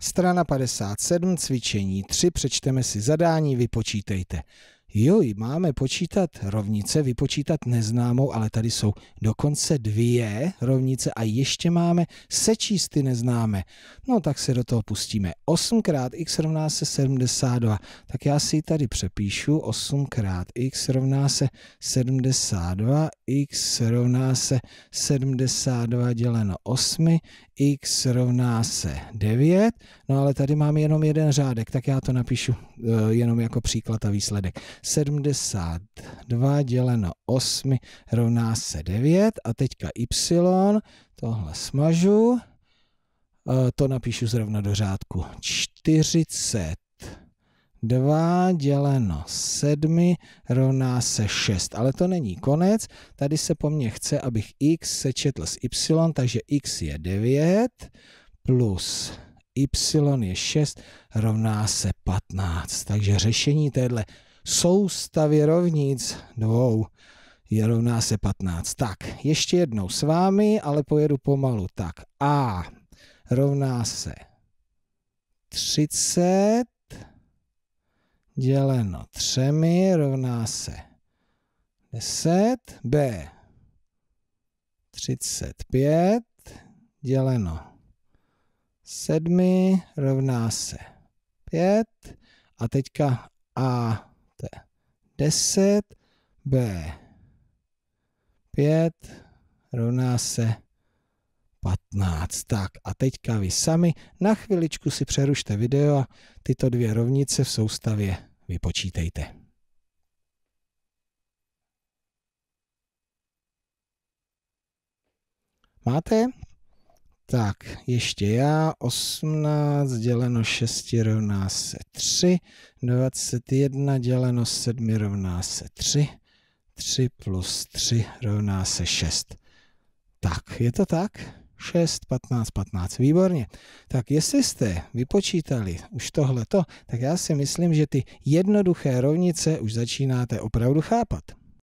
Strana 57, cvičení 3, přečteme si zadání, vypočítejte jo, máme počítat rovnice, vypočítat neznámou, ale tady jsou dokonce dvě rovnice a ještě máme sečíst ty neznámé. No tak se do toho pustíme. 8 krát x rovná se 72. Tak já si tady přepíšu. 8 krát x rovná se 72. x rovná se 72 děleno 8. x rovná se 9. No ale tady mám jenom jeden řádek, tak já to napíšu eh, jenom jako příklad a výsledek. 72 děleno 8 rovná se 9 a teďka y, tohle smažu, e, to napíšu zrovna do řádku. 42 děleno 7 rovná se 6, ale to není konec, tady se po mně chce, abych x sečetl s y, takže x je 9 plus y je 6 rovná se 15. Takže řešení téhle soustavě rovnic dvou je rovná se 15. Tak, ještě jednou s vámi, ale pojedu pomalu. Tak, A rovná se 30 děleno 3 rovná se 10. B 35 děleno 7 rovná se 5. A teďka A máte 10, B 5 rovná se 15. Tak a teďka vy sami na chviličku si přerušte video a tyto dvě rovnice v soustavě vypočítejte. Máte? Tak, ještě já. 18 děleno 6 rovná se 3. 21 děleno 7 rovná se 3. 3 plus 3 rovná se 6. Tak, je to tak? 6, 15, 15. Výborně. Tak jestli jste vypočítali už tohleto, tak já si myslím, že ty jednoduché rovnice už začínáte opravdu chápat.